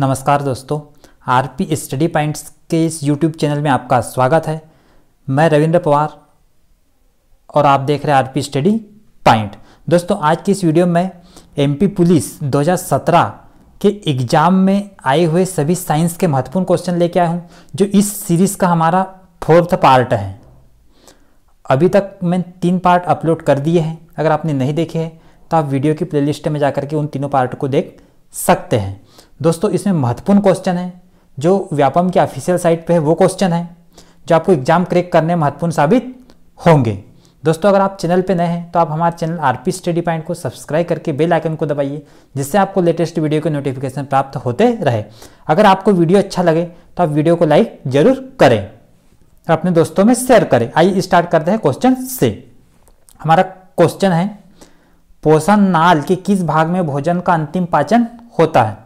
नमस्कार दोस्तों are P study points के इस यूट्यूब चैनल में आपका स्वागत है मैं रविंद्र पवार और आप देख रहे हैं आर पी स्टडी पॉइंट दोस्तों आज की इस वीडियो में एमपी पुलिस 2017 के एग्ज़ाम में आए हुए सभी साइंस के महत्वपूर्ण क्वेश्चन लेके आया हूँ जो इस सीरीज़ का हमारा फोर्थ पार्ट है अभी तक मैं तीन पार्ट अपलोड कर दिए हैं अगर आपने नहीं देखे हैं तो आप वीडियो की प्लेलिस्ट में जा के उन तीनों पार्ट को देख सकते हैं दोस्तों इसमें महत्वपूर्ण क्वेश्चन है जो व्यापम के ऑफिशियल साइट पे है वो क्वेश्चन है जो आपको एग्जाम क्रेक करने में महत्वपूर्ण साबित होंगे दोस्तों अगर आप चैनल पे नए हैं तो आप हमारे channel R P study point को सब्सक्राइब करके बेल आइकन को दबाइए जिससे आपको लेटेस्ट वीडियो के नोटिफिकेशन प्राप्त होते रहे अगर आपको वीडियो अच्छा लगे तो आप वीडियो को लाइक जरूर करें और अपने दोस्तों में शेयर करें आइए स्टार्ट करते हैं क्वेश्चन से हमारा क्वेश्चन है पोषण नाल के किस भाग में भोजन का अंतिम पाचन होता है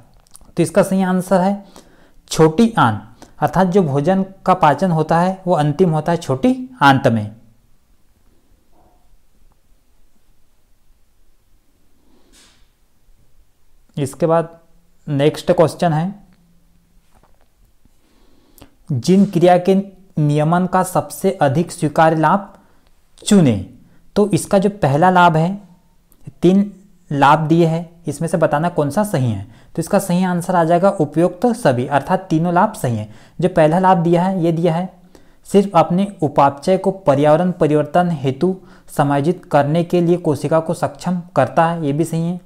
तो इसका सही आंसर है छोटी आन अर्थात जो भोजन का पाचन होता है वो अंतिम होता है छोटी आंत में इसके बाद नेक्स्ट क्वेश्चन है जिन क्रिया के नियमन का सबसे अधिक स्वीकार्य लाभ चुने तो इसका जो पहला लाभ है तीन लाभ दिए हैं इसमें से बताना कौन सा सही है तो इसका सही आंसर आ जाएगा उपयुक्त तो सभी अर्थात तीनों लाभ सही है जो पहला लाभ दिया है ये दिया है सिर्फ अपने उपापचय को पर्यावरण परिवर्तन हेतु समायोजित करने के लिए कोशिका को सक्षम करता है ये भी सही है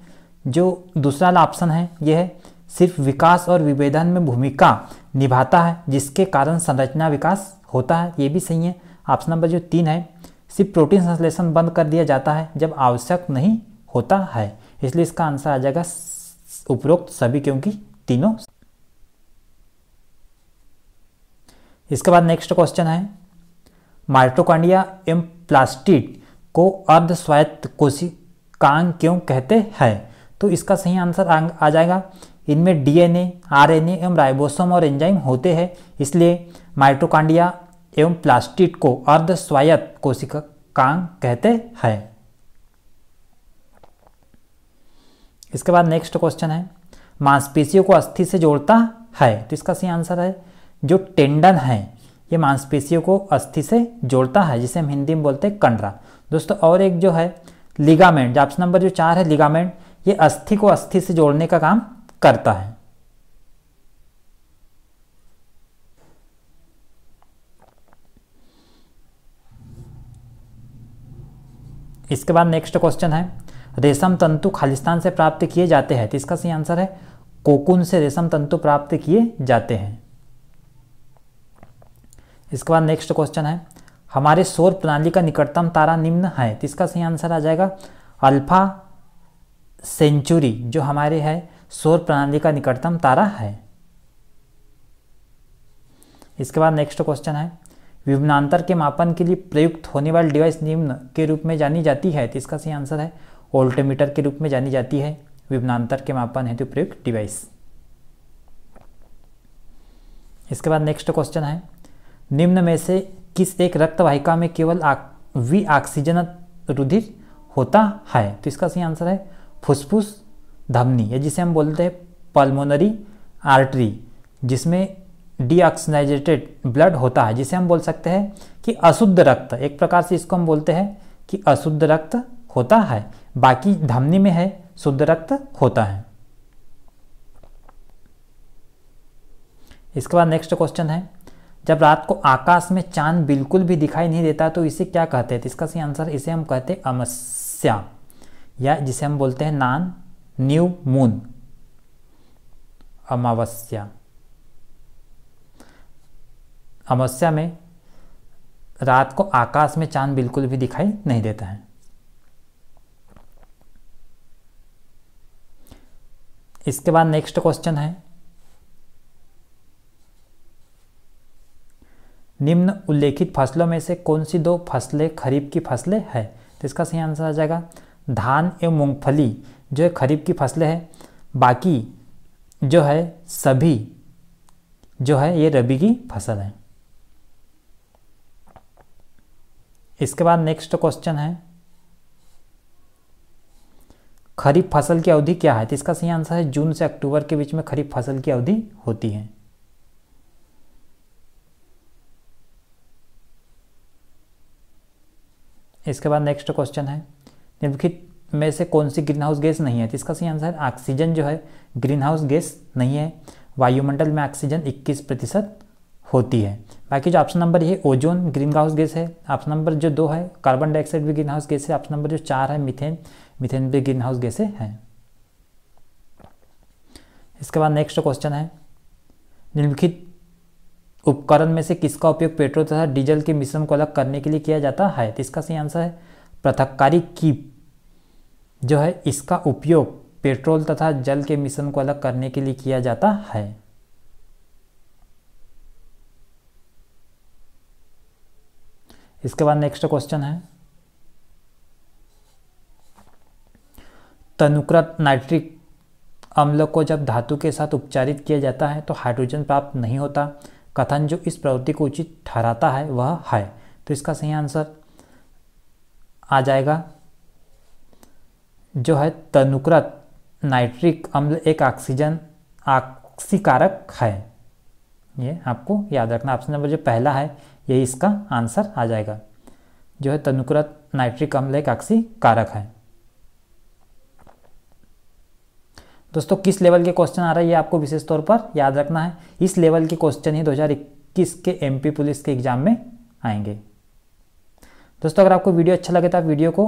जो दूसरा ऑप्शन है यह है सिर्फ विकास और विभेदन में भूमिका निभाता है जिसके कारण संरचना विकास होता है ये भी सही है ऑप्शन नंबर जो तीन है सिर्फ प्रोटीन संश्लेषण बंद कर दिया जाता है जब आवश्यक नहीं होता है इसलिए इसका आंसर आ जाएगा उपरोक्त सभी क्योंकि तीनों इसके बाद नेक्स्ट क्वेश्चन है माइट्रोकॉन्डिया एम प्लास्टिक को अर्ध स्वायत्त कोशिकांग क्यों कहते हैं तो इसका सही आंसर आ, आ जाएगा इनमें डीएनए, आरएनए एवं राइबोसोम और एंजाइम होते हैं इसलिए माइट्रोकांडिया एवं प्लास्टिक को अर्ध स्वायत्त कोशिकांग कहते हैं इसके बाद नेक्स्ट क्वेश्चन है मांसपेशियों को अस्थि से जोड़ता है तो इसका सही आंसर है जो टेंडन है ये मांसपेशियों को अस्थि से जोड़ता है जिसे हम हिंदी में बोलते हैं कंडरा दोस्तों और एक जो है लिगामेंट ऑप्शन नंबर जो चार है लिगामेंट ये अस्थि को अस्थि से जोड़ने का काम करता है इसके बाद नेक्स्ट क्वेश्चन है रेशम तंतु खालिस्तान से प्राप्त किए जाते हैं तो इसका सही आंसर है कोकुन से रेशम तंतु प्राप्त किए जाते हैं इसके बाद नेक्स्ट क्वेश्चन है हमारे सौर प्रणाली का निकटतम तारा निम्न है तो इसका सही आंसर आ जाएगा अल्फा सेंचुरी जो हमारे है सौर प्रणाली का निकटतम तारा है इसके बाद नेक्स्ट क्वेश्चन है विभिन्नांतर के मापन के लिए प्रयुक्त होने वाली डिवाइस निम्न के रूप में जानी जाती है तो इसका सही आंसर है वोल्टमीटर के रूप में जानी जाती है विभिन्नांतर के मापन हेतु प्रयुक्त डिवाइस इसके बाद नेक्स्ट क्वेश्चन है निम्न में से किस एक रक्तवाहिका में केवल वी ऑक्सीजन रुधिर होता है तो इसका सही आंसर है फुसफुस धमनी या जिसे हम बोलते हैं पल्मोनरी आर्टरी जिसमें डीऑक्सीजनाइजेटेड ब्लड होता है जिसे हम बोल सकते हैं कि अशुद्ध रक्त एक प्रकार से इसको हम बोलते हैं कि अशुद्ध रक्त होता है बाकी धमनी में है शुद्ध रक्त होता है इसके बाद नेक्स्ट क्वेश्चन है जब रात को आकाश में चांद बिल्कुल भी दिखाई नहीं देता तो इसे क्या कहते हैं तो इसका सही आंसर इसे हम कहते हैं अमस्या या जिसे हम बोलते हैं नान न्यू मून अमावस्या अमावस्या में रात को आकाश में चांद बिल्कुल भी दिखाई नहीं देता है इसके बाद नेक्स्ट क्वेश्चन है निम्न उल्लेखित फसलों में से कौन सी दो फसलें खरीफ की फसलें है तो इसका सही आंसर आ जाएगा धान एवं मूंगफली जो है खरीफ की फसलें हैं बाकी जो है सभी जो है ये रबी की फसल है इसके बाद नेक्स्ट क्वेश्चन है खरीफ फसल की अवधि क्या है तो इसका सही आंसर है जून से अक्टूबर के बीच में खरीफ फसल की अवधि होती है इसके बाद नेक्स्ट क्वेश्चन है निम्नलिखित में से कौन सी ग्रीन हाउस गैस नहीं है तो इसका सही आंसर है ऑक्सीजन जो है ग्रीन हाउस गैस नहीं है वायुमंडल में ऑक्सीजन 21 प्रतिशत होती है बाकी जो ऑप्शन नंबर ये ओजोन ग्रीन हाउस गैस है ऑप्शन नंबर जो दो है कार्बन डाइऑक्साइड भी ग्रीन हाउस गैस है ऑप्शन नंबर जो चार है मिथेन मिथेन भी ग्रीन हाउस गैसे हैं इसके बाद नेक्स्ट क्वेश्चन है निम्नलिखित उपकरण में से किसका उपयोग पेट्रोल तथा डीजल के मिश्रण को अलग करने के लिए किया जाता है तो इसका सही आंसर है पृथककारी की जो है इसका उपयोग पेट्रोल तथा जल के मिश्रण को अलग करने के लिए किया जाता है इसके बाद नेक्स्ट क्वेश्चन है तनुकृत नाइट्रिक अम्ल को जब धातु के साथ उपचारित किया जाता है तो हाइड्रोजन प्राप्त नहीं होता कथन जो इस प्रवृत्ति को उचित ठहराता है वह है तो इसका सही आंसर आ जाएगा जो है तनुकृत नाइट्रिक अम्ल एक ऑक्सीजन ऑक्सीकारक है ये आपको याद रखना ऑप्शन नंबर जो पहला है यही इसका आंसर आ जाएगा जो है तनुकृत नाइट्रिक अम्ल एक ऑक्सीकारक है दोस्तों किस लेवल के क्वेश्चन आ रहा है ये आपको विशेष तौर पर याद रखना है इस लेवल के क्वेश्चन ही 2021 के एमपी पुलिस के एग्जाम में आएंगे दोस्तों अगर आपको वीडियो अच्छा लगे तो आप वीडियो को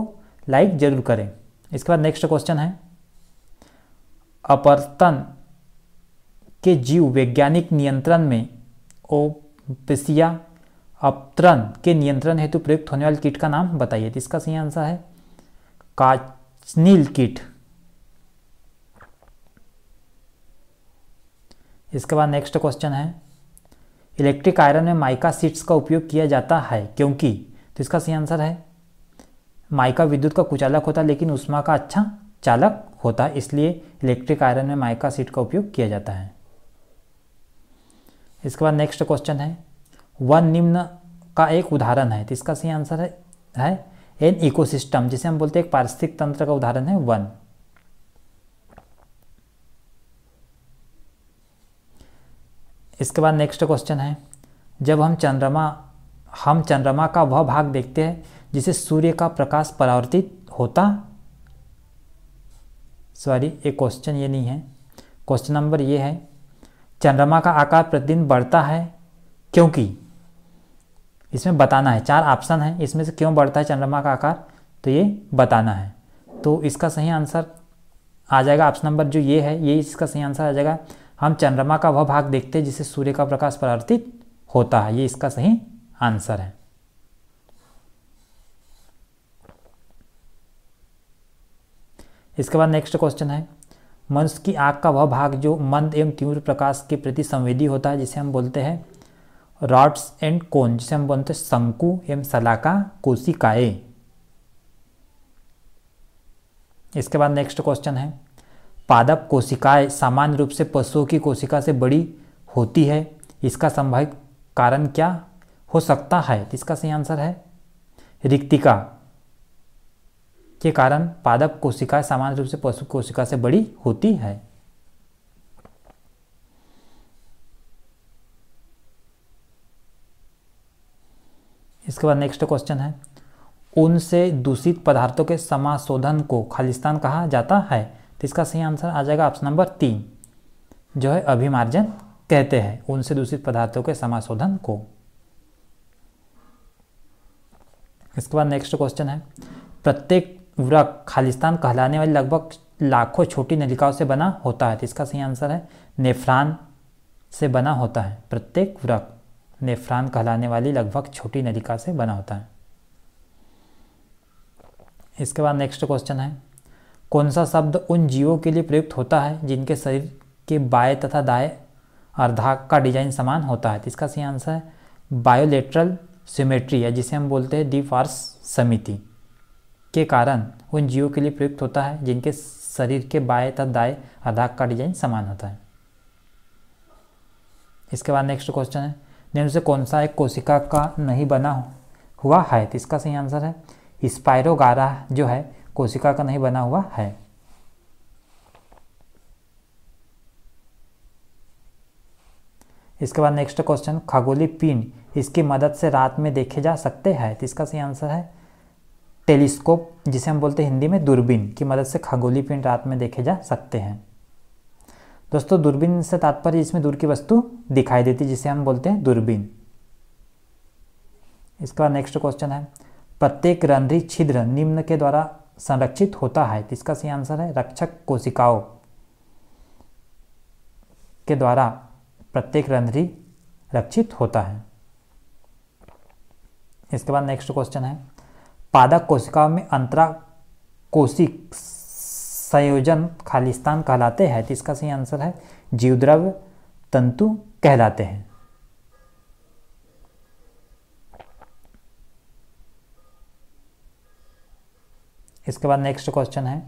लाइक जरूर करें इसके बाद नेक्स्ट क्वेश्चन है अपर्तन के जीव वैज्ञानिक नियंत्रण में ओपेसिया अपतरण के नियंत्रण हेतु प्रयुक्त होने वाले किट का नाम बताइए इसका सही आंसर है काचनील किट इसके बाद नेक्स्ट क्वेश्चन है इलेक्ट्रिक आयरन में माइका सीट्स का उपयोग किया जाता है क्योंकि तो इसका सही आंसर है माइका विद्युत का कुचालक होता है लेकिन उष्मा का अच्छा चालक होता है इसलिए इलेक्ट्रिक आयरन में माइका सीट का उपयोग किया जाता है इसके बाद नेक्स्ट क्वेश्चन है वन निम्न का एक उदाहरण है तो इसका सही आंसर है है एन इकोसिस्टम जिसे हम बोलते हैं एक पारिस्थितिक तंत्र का उदाहरण है वन इसके बाद नेक्स्ट क्वेश्चन है जब हम चंद्रमा हम चंद्रमा का वह भाग देखते हैं जिसे सूर्य का प्रकाश परावर्तित होता सॉरी एक क्वेश्चन ये नहीं है क्वेश्चन नंबर ये है चंद्रमा का आकार प्रतिदिन बढ़ता है क्योंकि इसमें बताना है चार ऑप्शन है इसमें से क्यों बढ़ता है चंद्रमा का आकार तो ये बताना है तो इसका सही आंसर आ जाएगा ऑप्शन नंबर जो ये है ये इसका सही आंसर आ जाएगा हम चंद्रमा का वह भाग देखते हैं जिसे सूर्य का प्रकाश परावर्तित होता है ये इसका सही आंसर है इसके बाद नेक्स्ट क्वेश्चन है मनुष्य की आंख का वह भाग जो मंद एवं तीव्र प्रकाश के प्रति संवेदी होता है जिसे हम बोलते हैं रॉड्स एंड कोन जिसे हम बोलते हैं शंकु एवं सलाका कोशिकाए इसके बाद नेक्स्ट क्वेश्चन है पादप कोशिकाएं सामान्य रूप से पशुओं की कोशिका से बड़ी होती है इसका संभावित कारण क्या हो सकता है इसका सही आंसर है रिक्तिका के कारण पादप कोशिकाएं सामान्य रूप से पशु कोशिका से बड़ी होती है इसके बाद नेक्स्ट क्वेश्चन है उनसे दूषित पदार्थों के समाशोधन को खालिस्तान कहा जाता है तो इसका सही आंसर आ जाएगा ऑप्शन नंबर तीन जो है अभिमार्जन कहते हैं उनसे दूषित पदार्थों के समाशोधन को इसके बाद नेक्स्ट क्वेश्चन है प्रत्येक वृक खालिस्तान कहलाने वाली लगभग लाखों छोटी नलिकाओं से बना होता है तो इसका सही आंसर है नेफ्रान से बना होता है प्रत्येक वृक नेफ्रान कहलाने वाली लगभग छोटी नलिका से बना होता है इसके बाद नेक्स्ट क्वेश्चन है कौन सा शब्द उन जीवों के लिए प्रयुक्त होता है जिनके शरीर के बाएं तथा दाएं अर्धाक का डिजाइन समान होता है तो इसका सही आंसर है बायोलेट्रल सिमेट्री या जिसे हम बोलते हैं दी फार्स समिति के कारण उन जीवों के लिए प्रयुक्त होता है जिनके शरीर के बाएं तथा दाएँ अर्धाक का डिजाइन समान होता है इसके बाद नेक्स्ट क्वेश्चन है निम्न से कौन सा एक कोशिका का नहीं बना हुआ है तो इसका सही आंसर है स्पायरोगारा जो है कोशिका का नहीं बना हुआ है इसके बाद नेक्स्ट क्वेश्चन खगोली पिंड इसकी मदद से रात में देखे जा सकते हैं तो इसका सही आंसर है टेलीस्कोप जिसे हम बोलते हैं हिंदी में दूरबीन की मदद से खगोली पिंड रात में देखे जा सकते हैं दोस्तों दूरबीन से तात्पर्य इसमें दूर की वस्तु दिखाई देती जिसे हम बोलते हैं दूरबीन इसके बाद नेक्स्ट क्वेश्चन है प्रत्येक रंध्री छिद्र निम्न के द्वारा संरक्षित होता है तो इसका सही आंसर है रक्षक कोशिकाओं के द्वारा प्रत्येक रंध्री रक्षित होता है इसके बाद नेक्स्ट क्वेश्चन है पादक कोशिकाओं में अंतरा कोशिक संयोजन खालिस्तान कहलाते हैं तो इसका सही आंसर है जीवद्रव्य तंतु कहलाते हैं इसके बाद नेक्स्ट क्वेश्चन है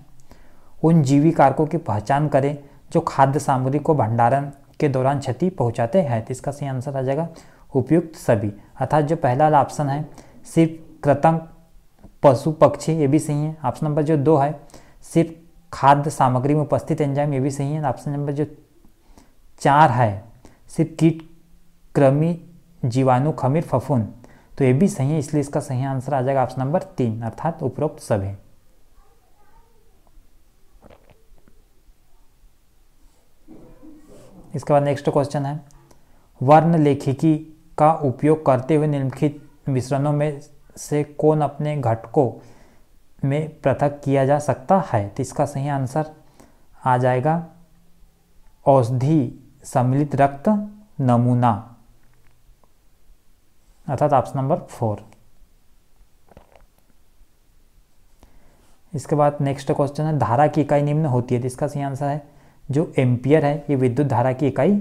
उन जीवी कारकों की पहचान करें जो खाद्य सामग्री को भंडारण के दौरान क्षति पहुंचाते हैं तो इसका सही आंसर आ जाएगा उपयुक्त सभी अर्थात जो पहला वाला ऑप्शन है सिर्फ कृतंक पशु पक्षी ये भी सही है ऑप्शन नंबर जो दो है सिर्फ खाद्य सामग्री में उपस्थित एंजाइम ये भी सही है ऑप्शन नंबर जो चार है सिर्फ कीट कृमि जीवाणु खमीर फफून तो ये भी सही है इसलिए इसका सही आंसर आ जाएगा ऑप्शन नंबर तीन अर्थात उपरोक्त सभी इसके बाद नेक्स्ट क्वेश्चन है वर्ण लेखिकी का उपयोग करते हुए निम्नलिखित मिश्रणों में से कौन अपने घटकों में पृथक किया जा सकता है तो इसका सही आंसर आ जाएगा औषधि सम्मिलित रक्त नमूना अर्थात ऑप्शन नंबर फोर इसके बाद नेक्स्ट क्वेश्चन है धारा की इकाई निम्न होती है तो इसका सही आंसर है जो एम्पियर है ये विद्युत धारा की इकाई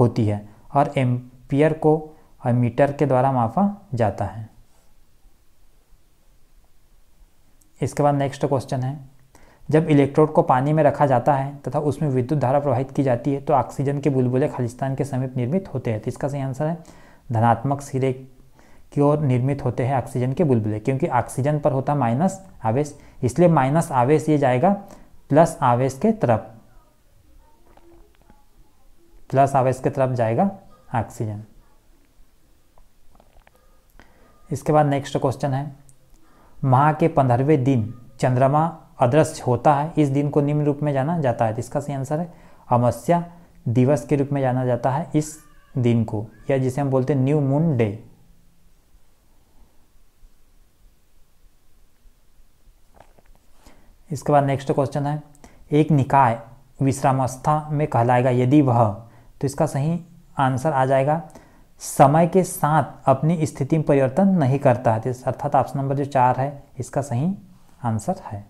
होती है और एम्पियर को मीटर के द्वारा मापा जाता है इसके बाद नेक्स्ट क्वेश्चन है जब इलेक्ट्रोड को पानी में रखा जाता है तथा उसमें विद्युत धारा प्रवाहित की जाती है तो ऑक्सीजन के बुलबुले खालिस्तान के समीप निर्मित होते हैं तो इसका सही आंसर है धनात्मक सिरे की ओर निर्मित होते हैं ऑक्सीजन के बुलबुले क्योंकि ऑक्सीजन पर होता माइनस आवेश इसलिए माइनस आवेश ये जाएगा प्लस आवेश के तरफ प्लस आवेश की तरफ जाएगा ऑक्सीजन इसके बाद नेक्स्ट क्वेश्चन है माह के पंद्रहवें दिन चंद्रमा अदृश्य होता है इस दिन को निम्न रूप में जाना जाता है इसका सही आंसर है अमस्या दिवस के रूप में जाना जाता है इस दिन को या जिसे हम बोलते हैं न्यू मून डे इसके बाद नेक्स्ट क्वेश्चन है एक निकाय विश्रामस्था में कहलाएगा यदि वह तो इसका सही आंसर आ जाएगा समय के साथ अपनी स्थिति में परिवर्तन नहीं करता है तो अर्थात ऑप्शन नंबर जो चार है इसका सही आंसर है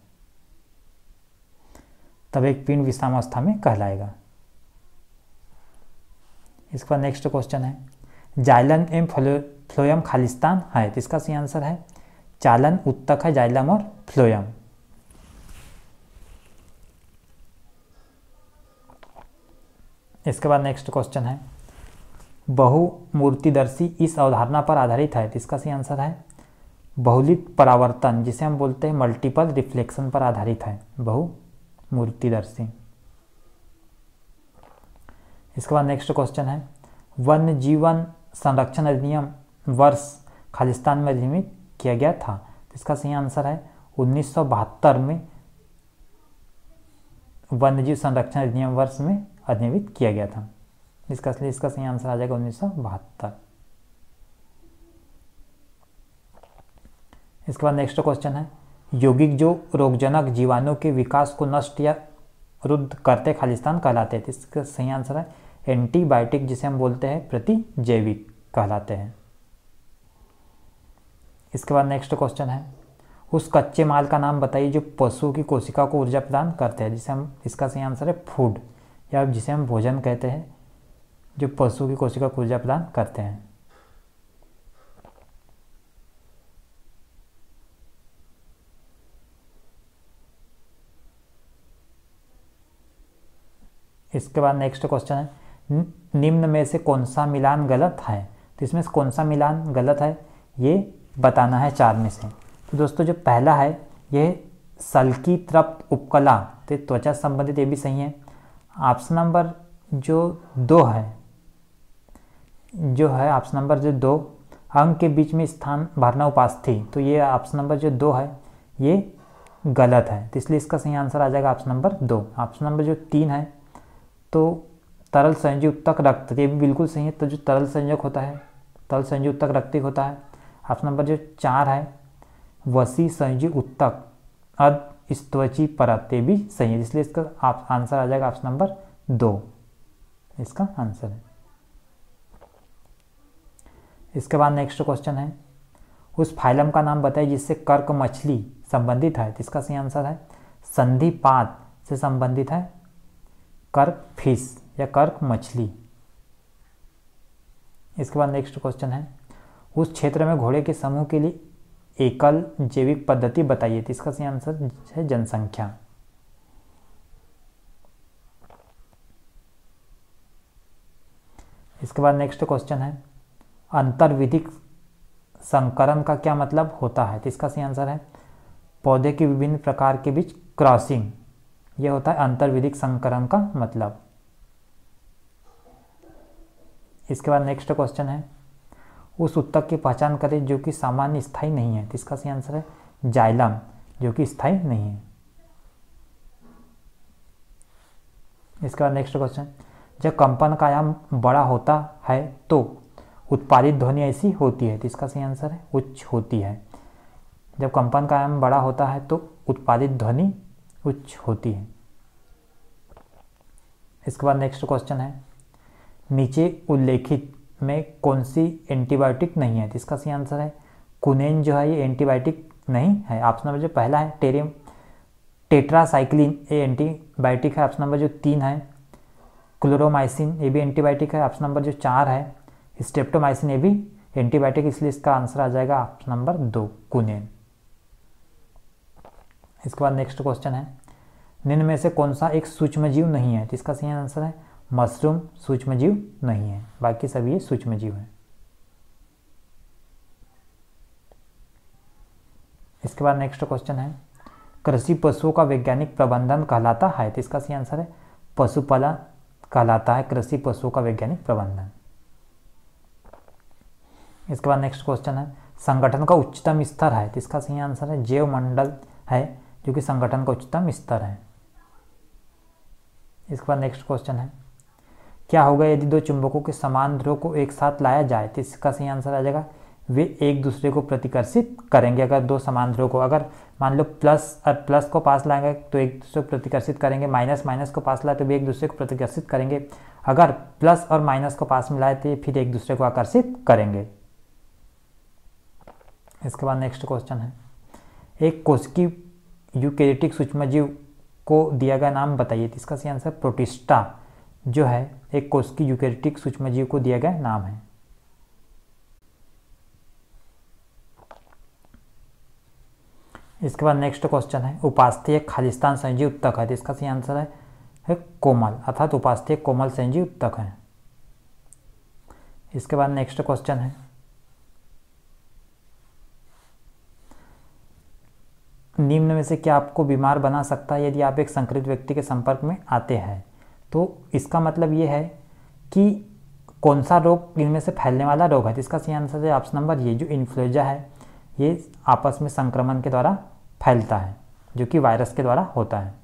तब एक पिंड विषामावस्था में कहलाएगा इसका नेक्स्ट क्वेश्चन है जाइलम एम फ्लोयम खालिस्तान है तो इसका सही आंसर है चालन उत्तक है जाइलम और फ्लोयम इसके बाद नेक्स्ट क्वेश्चन है बहुमूर्तिदर्शी इस अवधारणा पर आधारित है तो इसका सही आंसर है बहुलित परावर्तन जिसे हम बोलते हैं मल्टीपल रिफ्लेक्शन पर आधारित है बहुमूर्तिदर्शी इसके बाद नेक्स्ट क्वेश्चन है वन्य जीवन संरक्षण अधिनियम वर्ष खालिस्तान में अधिनियमित किया गया था इसका सही आंसर है उन्नीस में वन्यजीव संरक्षण अधिनियम वर्ष में अधिनियमित किया गया था इसका इसलिए इसका सही आंसर आ जाएगा उन्नीस इसके बाद नेक्स्ट क्वेश्चन है यौगिक जो रोगजनक जीवाणु के विकास को नष्ट या रुद्ध करते खालिस्तान कहलाते हैं इसका सही आंसर है एंटीबायोटिक जिसे हम बोलते हैं प्रति जैविक कहलाते हैं इसके बाद नेक्स्ट क्वेश्चन है उस कच्चे माल का नाम बताइए जो पशु की कोशिका को ऊर्जा प्रदान करते हैं जिसे हम इसका सही आंसर है फूड या जिसे हम भोजन कहते हैं जो पशु की कोशिका को ऊर्जा प्रदान करते हैं इसके बाद नेक्स्ट क्वेश्चन है निम्न में से कौन सा मिलान गलत है तो इसमें से कौन सा मिलान गलत है ये बताना है चार में से तो दोस्तों जो पहला है ये सल्की तृप्त उपकला तो त्वचा संबंधित ये भी सही है ऑप्शन नंबर जो दो है जो है ऑप्शन नंबर जो दो अंग के बीच में स्थान भरना उपास थी तो ये ऑप्शन नंबर जो दो है ये गलत है तो इसलिए इसका सही आंसर आ जाएगा ऑप्शन नंबर दो ऑप्शन नंबर जो तीन है तो तरल संयुक्त तक रक्त ये भी बिल्कुल सही है तो जो तरल संयोग होता है तरल संयुक्त तक रक्तिक होता है ऑप्शन नंबर जो चार है वसी संयुक्त उत्तक अध स्त्वची परतें भी सही है इसलिए इसका आप आंसर आ जाएगा ऑप्शन नंबर दो इसका आंसर है इसके बाद नेक्स्ट क्वेश्चन है उस फाइलम का नाम बताइए जिससे कर्क मछली संबंधित है तो इसका सही आंसर है संधिपात से संबंधित है कर्क फिश या कर्क मछली इसके बाद नेक्स्ट क्वेश्चन है उस क्षेत्र में घोड़े के समूह के लिए एकल जैविक पद्धति बताइए तो इसका सही आंसर है जनसंख्या इसके बाद नेक्स्ट क्वेश्चन है अंतर्विधिक संकरण का क्या मतलब होता है तो इसका सही आंसर है पौधे के विभिन्न प्रकार के बीच क्रॉसिंग यह होता है अंतर्विधिक संकरण का मतलब इसके बाद नेक्स्ट क्वेश्चन है उस उत्तक की पहचान करें जो कि सामान्य स्थाई नहीं है इसका सही आंसर है जाइलम जो कि स्थाई नहीं है इसके बाद नेक्स्ट क्वेश्चन जब कंपन का आयाम बड़ा होता है तो उत्पादित ध्वनि ऐसी होती है इसका सही आंसर है उच्च होती है जब कंपन का आयाम बड़ा होता है तो उत्पादित ध्वनि उच्च होती है इसके बाद नेक्स्ट क्वेश्चन है नीचे उल्लेखित में कौन सी एंटीबायोटिक नहीं है तो इसका सही आंसर है कुनेन जो है ये एंटीबायोटिक नहीं है ऑप्शन नंबर जो पहला है टेरियम टेट्रासाइक्लिन ये एंटीबायोटिक है ऑप्शन नंबर जो तीन है क्लोरोमाइसिन ये भी एंटीबायोटिक है ऑप्शन नंबर जो चार है स्टेप्टोमाइसिन ये भी एंटीबायोटिक इसलिए इसका आंसर आ जाएगा ऑप्शन नंबर दो कुनेन इसके बाद नेक्स्ट क्वेश्चन है निम्न में से कौन सा एक सूक्ष्म जीव नहीं है तो इसका सही आंसर है मशरूम सूक्ष्मजीव नहीं है बाकी सब ये सूक्ष्मजीव हैं इसके बाद नेक्स्ट क्वेश्चन है कृषि पशुओं का वैज्ञानिक प्रबंधन कहलाता है तो इसका सही आंसर है पशुपालन कहलाता है कृषि पशुओं का वैज्ञानिक प्रबंधन इसके बाद नेक्स्ट क्वेश्चन है संगठन का उच्चतम स्तर है तो इसका सही आंसर है जैव मंडल है जो कि संगठन का उच्चतम स्तर है इसके बाद नेक्स्ट क्वेश्चन है क्या होगा यदि दो चुंबकों के समान ध्रुव को एक साथ लाया जाए तो इसका सही आंसर आ जाएगा वे एक दूसरे को प्रतिकर्षित करेंगे अगर दो समान ध्रुव को अगर मान लो प्लस और प्लस को पास लाएंगे तो एक दूसरे को प्रतिकर्षित करेंगे माइनस माइनस को पास लाए तो भी एक दूसरे को प्रतिकर्षित करेंगे अगर प्लस और माइनस को पास में लाए तो फिर एक दूसरे को आकर्षित करेंगे इसके बाद नेक्स्ट क्वेश्चन है एक कोशिकी यूकेरेटिक जीव को दिया गया नाम बताइए तो इसका सही आंसर प्रोटिस्टा जो है एक की यूकेरिटिक सूक्ष्मजीव को दिया गया नाम है इसके बाद नेक्स्ट क्वेश्चन है उपास्थीय खालिस्तान संजीव उत्तक है तो इसका सही आंसर है, है कोमल अर्थात उपास्थीय कोमल संजीव उत्तक है इसके बाद नेक्स्ट क्वेश्चन है निम्न में से क्या आपको बीमार बना सकता है यदि आप एक संक्रमित व्यक्ति के संपर्क में आते हैं तो इसका मतलब ये है कि कौन सा रोग इनमें से फैलने वाला रोग है तो इसका सही आंसर है ऑप्शन नंबर ये जो इन्फ्लुएंजा है ये आपस में संक्रमण के द्वारा फैलता है जो कि वायरस के द्वारा होता है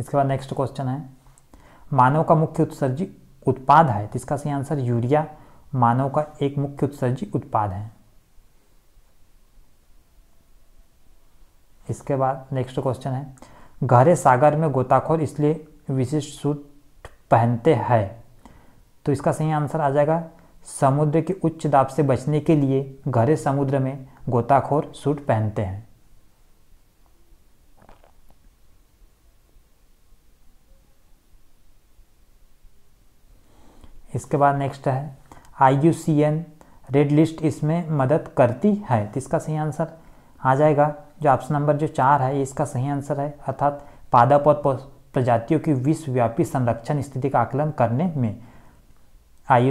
इसके बाद नेक्स्ट क्वेश्चन है मानव का मुख्य उत्सर्जी उत्पाद है तो इसका सही आंसर यूरिया मानव का एक मुख्य उत्सर्जी उत्पाद है इसके बाद नेक्स्ट क्वेश्चन है गहरे सागर में गोताखोर इसलिए विशिष्ट सूट पहनते हैं तो इसका सही आंसर आ जाएगा समुद्र के उच्च दाब से बचने के लिए गहरे समुद्र में गोताखोर सूट पहनते हैं इसके बाद नेक्स्ट है I U C N red list इसमें मदद करती है तो इसका सही आंसर आ जाएगा जो ऑप्शन नंबर जो चार है इसका सही आंसर है अर्थात पादप और प्रजातियों की विश्वव्यापी संरक्षण स्थिति का आकलन करने में आई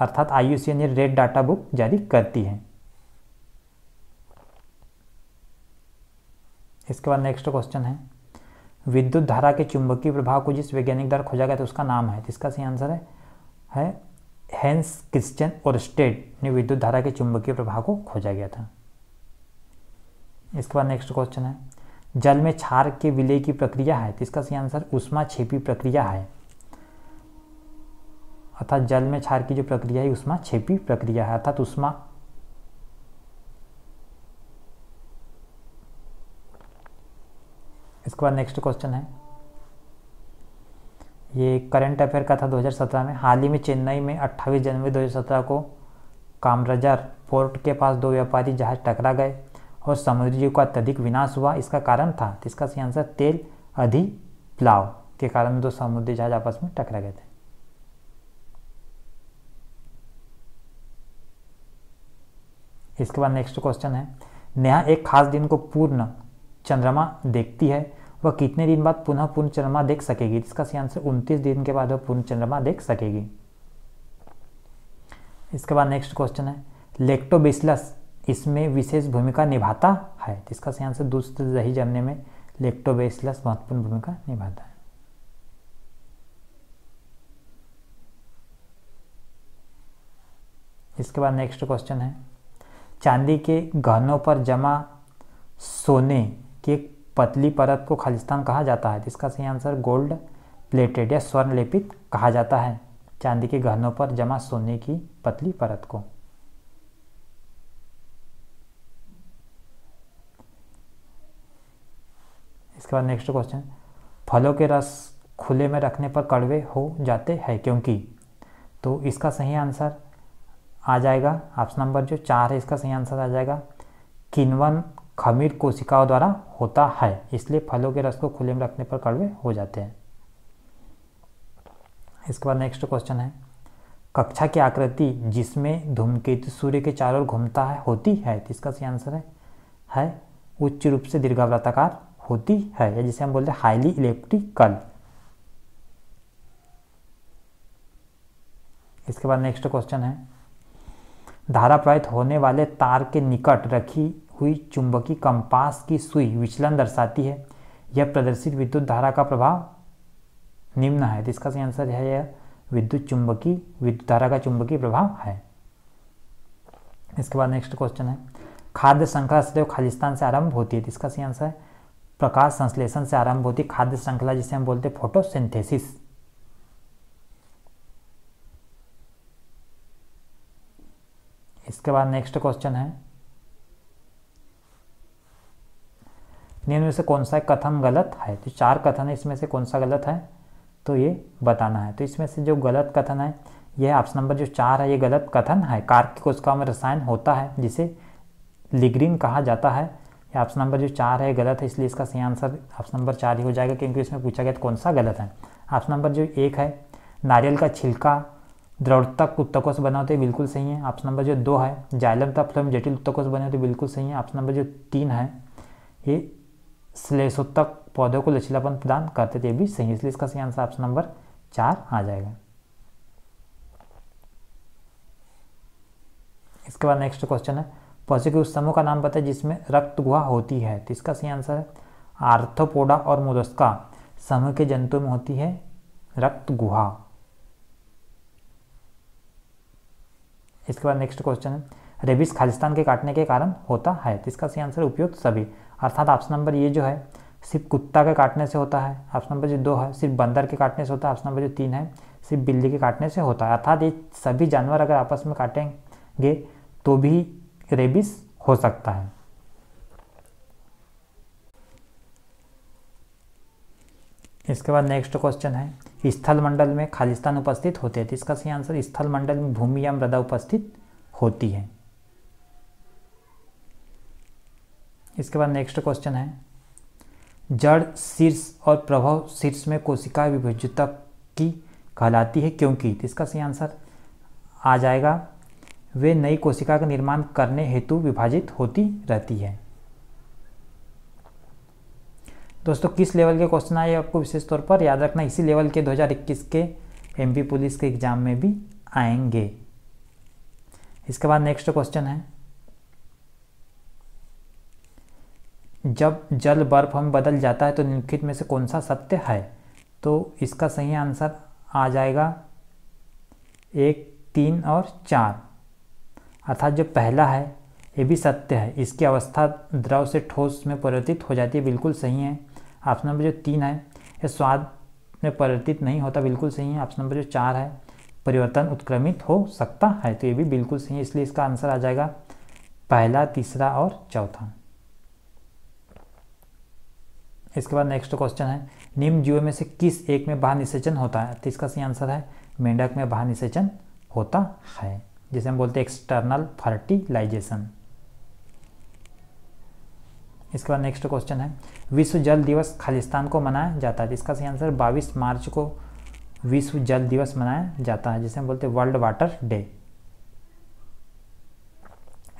अर्थात आई ये रेड डाटा बुक जारी करती है इसके बाद नेक्स्ट क्वेश्चन है विद्युत धारा के चुंबकीय प्रभाव को जिस वैज्ञानिक द्वारा खोजा गया था उसका नाम है इसका सही आंसर है है हैंस क्रिश्चन और स्टेट ने विद्युत धारा के चुंबकीय प्रभाव को खोजा गया था इसके बाद नेक्स्ट क्वेश्चन है जल में क्षार के विलय की प्रक्रिया है तो इसका सही आंसर उष्मा छेपी प्रक्रिया है अर्थात जल में क्षार की जो प्रक्रिया है उष्मा छेपी प्रक्रिया है अर्थात उष्मा इसके बाद नेक्स्ट क्वेश्चन है ये करंट अफेयर का था 2017 में हाल ही में चेन्नई में 28 जनवरी 2017 को कामराजर पोर्ट के पास दो व्यापारी जहाज टकरा गए और समुद्री जीव का अत्यधिक विनाश हुआ इसका कारण था तो इसका सही आंसर तेल अधि प्लाव के कारण दो समुद्री जहाज आपस में टकरा गए थे इसके बाद नेक्स्ट क्वेश्चन है नेहा एक खास दिन को पूर्ण चंद्रमा देखती है वह कितने दिन बाद पुनः पूर्ण चंद्रमा देख सकेगी इसका सही आंसर उनतीस दिन के बाद वह पूर्ण चंद्रमा देख सकेगी इसके बाद नेक्स्ट क्वेश्चन है लेक्टोबिस्लस इसमें विशेष भूमिका निभाता है जिसका सही आंसर दूसरे दही जमने में लेक्टोबेसिलस महत्वपूर्ण भूमिका निभाता है इसके बाद नेक्स्ट क्वेश्चन है चांदी के गहनों पर जमा सोने की एक पतली परत को खालिस्तान कहा जाता है जिसका सही आंसर गोल्ड प्लेटेड या स्वर्ण लेपित कहा जाता है चांदी के गहनों पर जमा सोने की पतली परत को इसके बाद नेक्स्ट क्वेश्चन फलों के रस खुले में रखने पर कड़वे हो जाते हैं क्योंकि तो इसका सही आंसर आ जाएगा ऑप्शन नंबर जो चार है इसका सही आंसर आ जाएगा किनवन खमीर कोशिकाओं द्वारा होता है इसलिए फलों के रस को खुले में रखने पर कड़वे हो जाते हैं इसके बाद नेक्स्ट क्वेश्चन है कक्षा की आकृति जिसमें धूमकेतु सूर्य के चारों ओर घूमता है होती है तो इसका सही आंसर है है उच्च रूप से दीर्घावृताकार होती है या जिसे हम बोलते हैं हाईली इलेक्ट्रिकल इसके बाद नेक्स्ट क्वेश्चन है धारा प्रवाहित होने वाले तार के निकट रखी हुई चुंबकीय कंपास की सुई विचलन दर्शाती है यह प्रदर्शित विद्युत धारा का प्रभाव निम्न है तो इसका सही आंसर है यह विद्युत चुंबकीय विद्युत धारा का चुंबकीय प्रभाव है इसके बाद नेक्स्ट क्वेश्चन है खाद्य श्रृंखला सदैव खालिस्तान से आरंभ होती है तो इसका सही आंसर है प्रकाश संश्लेषण से आरंभ होती खाद्य श्रृंखला जिसे हम बोलते हैं फोटोसिंथेसिस इसके बाद नेक्स्ट क्वेश्चन है निम्न में से कौन सा कथन गलत है तो चार कथन है इसमें से कौन सा गलत है तो ये बताना है तो इसमें से जो गलत कथन है यह ऑप्शन नंबर जो चार है ये गलत कथन है कार्क की कोशिकाओं में रसायन होता है जिसे लिग्रीन कहा जाता है ऑप्शन नंबर जो चार है गलत है इसलिए इसका सही आंसर ऑप्शन नंबर चार ही हो जाएगा क्योंकि इसमें पूछा गया तो कौन सा गलत है ऑप्शन नंबर जो एक है नारियल का छिलका द्रौड़तक उत्तकों से बना होते हैं बिल्कुल सही है ऑप्शन नंबर जो दो है जायलम तक फ्लम जटिल उत्तकों से बने होते बिल्कुल सही है ऑप्शन नंबर जो तीन है ये श्लेषोत्तक पौधों को लचीलापन प्रदान करते थे भी सही इसलिए इसका सही आंसर ऑप्शन नंबर चार आ जाएगा इसके बाद नेक्स्ट क्वेश्चन है उस समूह का नाम पता है जिसमें रक्त गुहा होती है तो इसका सही आंसर है आर्थोपोडा और मोदस्का समूह के जंतु में होती है रक्त गुहा इसके बाद नेक्स्ट क्वेश्चन है रेबिस खालिस्तान के काटने के कारण होता है तो इसका सही आंसर उपयुक्त सभी अर्थात ऑप्शन नंबर ये जो है सिर्फ कुत्ता के काटने से होता है ऑप्शन नंबर जो दो है सिर्फ बंदर के काटने से होता है ऑप्शन नंबर जो तीन है सिर्फ बिल्ली के काटने से होता है अर्थात ये सभी जानवर अगर आपस में काटेंगे तो भी रेबिस हो सकता है इसके बाद नेक्स्ट क्वेश्चन है स्थल मंडल में खालिस्तान उपस्थित होते हैं तो इसका सही आंसर स्थल मंडल में भूमि या मृदा उपस्थित होती है इसके बाद नेक्स्ट क्वेश्चन है जड़ शीर्ष और प्रभाव शीर्ष में कोशिका विभिजता की कहलाती है क्योंकि तो इसका सही आंसर आ जाएगा वे नई कोशिका का निर्माण करने हेतु विभाजित होती रहती है दोस्तों किस लेवल के क्वेश्चन आए आपको विशेष तौर पर याद रखना इसी लेवल के 2021 के एमपी पुलिस के एग्जाम में भी आएंगे इसके बाद नेक्स्ट क्वेश्चन है जब जल बर्फ में बदल जाता है तो निम्नलिखित में से कौन सा सत्य है तो इसका सही आंसर आ जाएगा एक तीन और चार अर्थात जो पहला है ये भी सत्य है इसकी अवस्था द्रव से ठोस में परिवर्तित हो जाती है बिल्कुल सही है ऑप्शन नंबर जो तीन है ये स्वाद में परिवर्तित नहीं होता बिल्कुल सही है ऑप्शन नंबर जो चार है परिवर्तन उत्क्रमित हो सकता है तो ये भी बिल्कुल सही है इसलिए इसका आंसर आ जाएगा पहला तीसरा और चौथा इसके बाद नेक्स्ट क्वेश्चन है निम्न जीवों में से किस एक में बाह निषेचन होता है तो इसका सही आंसर है मेंढक में बाह निषेचन होता है जिसे हम बोलते हैं एक्सटर्नल फर्टिलाइजेशन इसके बाद नेक्स्ट क्वेश्चन है विश्व जल दिवस खालिस्तान को मनाया जाता है इसका सही आंसर 22 मार्च को विश्व जल दिवस मनाया जाता है जिसे हम बोलते हैं वर्ल्ड वाटर डे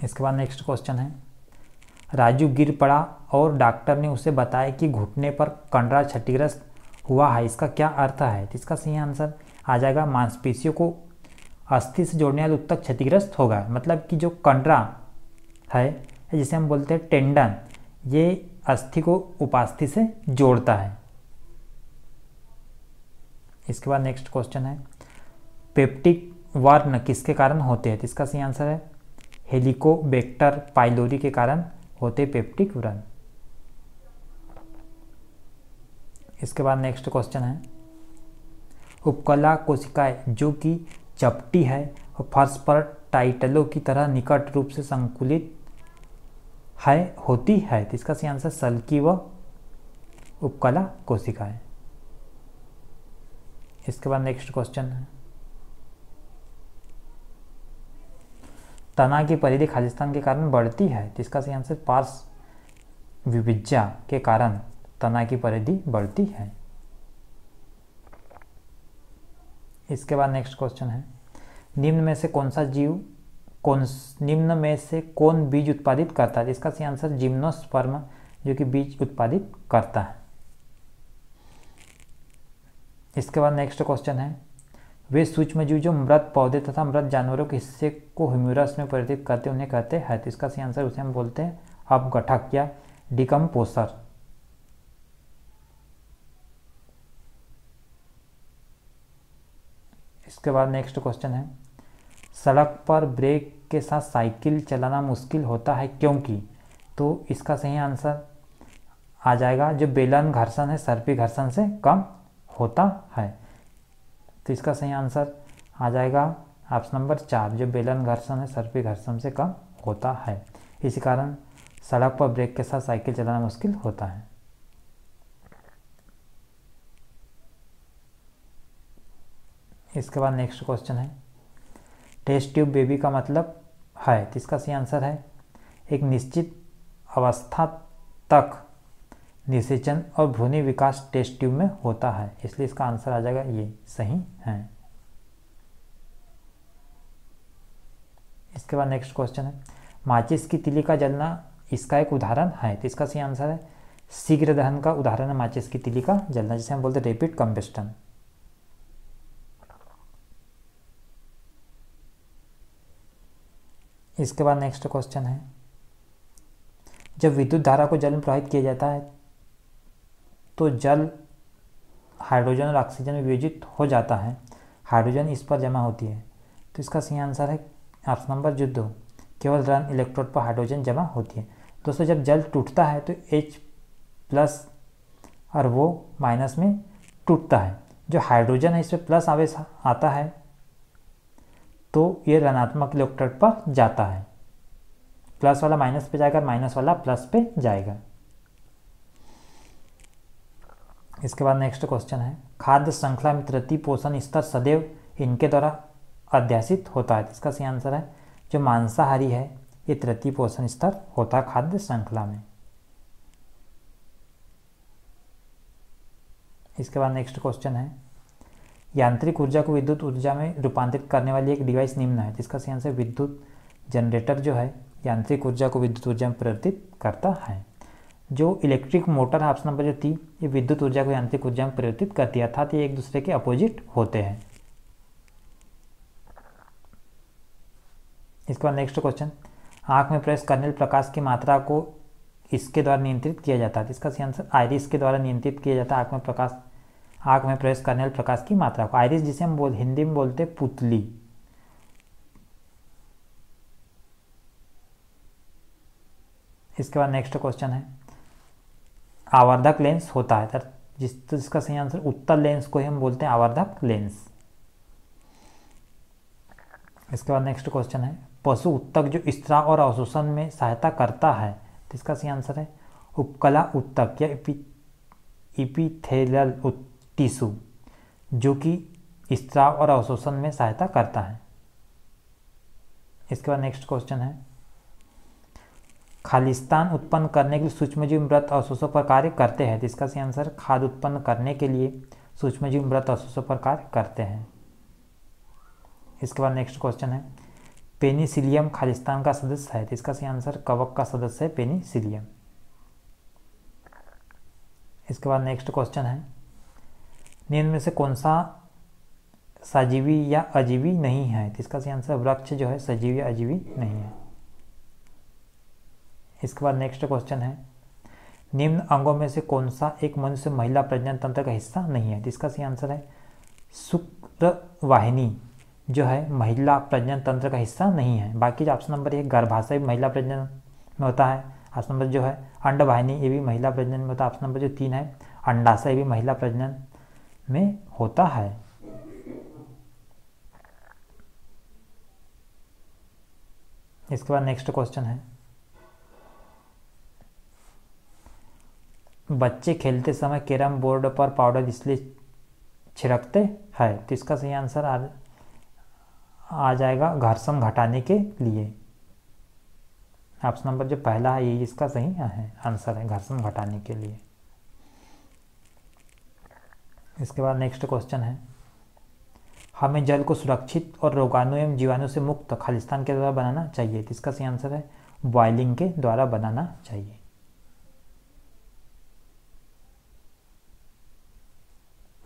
इसके बाद नेक्स्ट क्वेश्चन है राजू गिर पड़ा और डॉक्टर ने उसे बताया कि घुटने पर कंडरा क्षतिग्रस्त हुआ है इसका क्या अर्थ है तो इसका सही आंसर आ जाएगा मांसपेशियों को अस्थि से जोड़ने वाले उत्तक क्षतिग्रस्त होगा मतलब कि जो कंडरा है जिसे हम बोलते हैं टेंडन ये अस्थि को उपास्थि से जोड़ता है इसके बाद नेक्स्ट क्वेश्चन है पेप्टिक वर्ण किसके कारण होते हैं इसका सही आंसर है हेलिकोबैक्टर पाइलोरी के कारण होते पेप्टिक वर्ण इसके बाद नेक्स्ट क्वेश्चन है उपकला कोशिकाएं जो कि चपटी है और फर्श पर टाइटलों की तरह निकट रूप से संकुलित है होती है तो इसका सही आंसर सल्की व उपकला कोशिका है इसके बाद नेक्स्ट क्वेश्चन है तना की परिधि खालिस्तान के कारण बढ़ती है तो इसका सही आंसर पार्श विभिज्या के कारण तना की परिधि बढ़ती है इसके बाद नेक्स्ट क्वेश्चन है निम्न में से कौन सा जीव कौन निम्न में से कौन बीज उत्पादित करता है इसका सही आंसर जिम्नोस्पर्म जो कि बीज उत्पादित करता है इसके बाद नेक्स्ट क्वेश्चन है वे सूक्ष्म जीव जो मृत पौधे तथा मृत जानवरों के हिस्से को ह्यूमरस में परिवर्तित करते उन्हें कहते हैं तो इसका सही आंसर उसे हम बोलते हैं गठक या डिकम्पोसर उसके बाद नेक्स्ट क्वेश्चन है सड़क पर ब्रेक के साथ साइकिल चलाना मुश्किल होता है क्योंकि तो इसका सही आंसर आ जाएगा जो बेलन घर्षण है सर्पी घर्षण से कम होता है तो इसका सही आंसर आ जाएगा ऑप्शन नंबर चार जो बेलन घर्षण है सर्पी घर्षण से कम होता है इसी कारण सड़क पर ब्रेक के साथ साइकिल चलाना मुश्किल होता है इसके बाद नेक्स्ट क्वेश्चन है टेस्ट ट्यूब बेबी का मतलब है तो इसका सही आंसर है एक निश्चित अवस्था तक निषेचन और भ्रूणी विकास टेस्ट ट्यूब में होता है इसलिए इसका आंसर आ जाएगा ये सही है इसके बाद नेक्स्ट क्वेश्चन है माचिस की तिली का जलना इसका एक उदाहरण है तो इसका सही आंसर है शीघ्र दहन का उदाहरण है माचिस की तिली का जलना जिसे हम बोलते हैं रेपिड कंबेस्टन इसके बाद नेक्स्ट क्वेश्चन है जब विद्युत धारा को जल में प्रवाहित किया जाता है तो जल हाइड्रोजन और ऑक्सीजन में वियोजित हो जाता है हाइड्रोजन इस पर जमा होती है तो इसका सही आंसर है ऑप्शन नंबर जो दो केवल रन इलेक्ट्रोड पर हाइड्रोजन जमा होती है दोस्तों जब जल टूटता है तो H प्लस और वो माइनस में टूटता है जो हाइड्रोजन है इस पर प्लस आवेश आता है तो ये ऋणात्मक इलेक्ट्रोड पर जाता है प्लस वाला माइनस पे जाएगा माइनस वाला प्लस पे जाएगा इसके बाद नेक्स्ट क्वेश्चन है खाद्य श्रृंखला में तृतीय पोषण स्तर सदैव इनके द्वारा अध्यासित होता है इसका सही आंसर है जो मांसाहारी है ये तृतीय पोषण स्तर होता है खाद्य श्रृंखला में इसके बाद नेक्स्ट क्वेश्चन है यांत्रिक ऊर्जा को विद्युत ऊर्जा में रूपांतरित करने वाली एक डिवाइस निम्न है जिसका सी आंसर विद्युत जनरेटर जो है यांत्रिक ऊर्जा को विद्युत ऊर्जा में परिवर्तित करता है जो इलेक्ट्रिक मोटर है ऑप्शन नंबर जो थी ये विद्युत ऊर्जा को यांत्रिक ऊर्जा में परिवर्तित करती है अर्थात ये एक दूसरे के अपोजिट होते हैं इसके बाद नेक्स्ट क्वेश्चन आंख में प्रेस करने प्रकाश की मात्रा को इसके द्वारा नियंत्रित किया जाता है इसका सी आंसर आयरिस के द्वारा नियंत्रित किया जाता है आंख में प्रकाश आँख में प्रवेश करने वाले प्रकाश की मात्रा को आयरिस जिसे हम बोल हिंदी में बोलते पुतली इसके बाद नेक्स्ट क्वेश्चन है आवर्धक लेंस होता है जिस तो जिसका सही आंसर उत्तर लेंस को ही हम बोलते हैं आवर्धक लेंस इसके बाद नेक्स्ट क्वेश्चन है पशु उत्तक जो स्त्रा और अवशोषण में सहायता करता है तो इसका सही आंसर है उपकला उत्तक या इपी इपीथेलल उत टिशू जो कि स्त्राव और अवशोषण में सहायता करता है इसके बाद नेक्स्ट क्वेश्चन है खालिस्तान उत्पन्न करने के लिए सूक्ष्मजीव मृत अवशोषों पर कार्य करते हैं तो इसका सही आंसर खाद उत्पन्न करने के लिए सूक्ष्मजीव मृत अवशोषों पर कार्य करते हैं इसके बाद नेक्स्ट क्वेश्चन है पेनिसिलियम खालिस्तान का सदस्य है जिसका तो इसका सही आंसर कवक का सदस्य है पेनीसिलियम इसके बाद नेक्स्ट क्वेश्चन है निम्न में से कौन सा सजीवी या अजीवी नहीं है तो इसका सही आंसर वृक्ष जो है सजीवी या अजीवी नहीं है इसके बाद नेक्स्ट क्वेश्चन है निम्न अंगों में से कौन सा एक मनुष्य महिला प्रजनन तंत्र का हिस्सा नहीं है जिसका तो इसका सही आंसर है शुक्रवाहिनी जो है महिला प्रजनन तंत्र का हिस्सा नहीं है बाकी जो ऑप्शन नंबर एक गर्भाशय महिला प्रजनन में होता है ऑप्शन नंबर जो है अंडवाहिनी ये भी महिला प्रजनन में होता है ऑप्शन नंबर जो तीन है अंडाशय भी महिला प्रजनन में होता है इसके बाद नेक्स्ट क्वेश्चन है बच्चे खेलते समय कैरम बोर्ड पर पाउडर इसलिए छिड़कते हैं तो इसका सही आंसर आ, आ जाएगा घर्षण घटाने के लिए ऑप्शन नंबर जो पहला है ये इसका सही है आंसर है घर्षण घटाने के लिए इसके बाद नेक्स्ट क्वेश्चन है हमें जल को सुरक्षित और रोगाणु एवं जीवाणु से मुक्त खालिस्तान के द्वारा बनाना चाहिए तो इसका सही आंसर है बॉइलिंग के द्वारा बनाना चाहिए